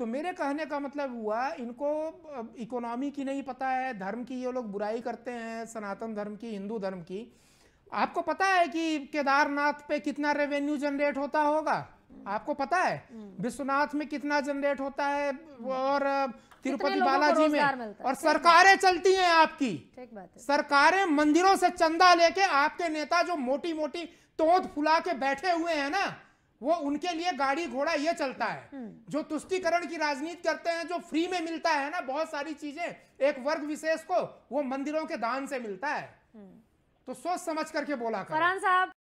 तो मेरे कहने का मतलब हुआ इनको इकोनॉमी की नहीं पता है धर्म की ये लोग बुराई करते हैं सनातन धर्म की हिंदू धर्म की आपको पता है कि केदारनाथ पे कितना रेवेन्यू जनरेट होता होगा आपको पता है हम्म। विश्वनाथ में कितना जनरेट होता है हम्म। और तिरुपति बालाजी में और सरकारें चलती हैं आपकी सरकारें मंदिरों से चंदा लेके आपके नेता जो मोटी मोटी तोत फुला के बैठे हुए हैं ना वो उनके लिए गाड़ी घोड़ा ये चलता है हम्म। जो तुष्टिकरण की राजनीति करते हैं जो फ्री में मिलता है ना बहुत सारी चीजें एक वर्ग विशेष को वो मंदिरों के दान से मिलता है हम्म। तो सोच समझ करके बोला फरहान साहब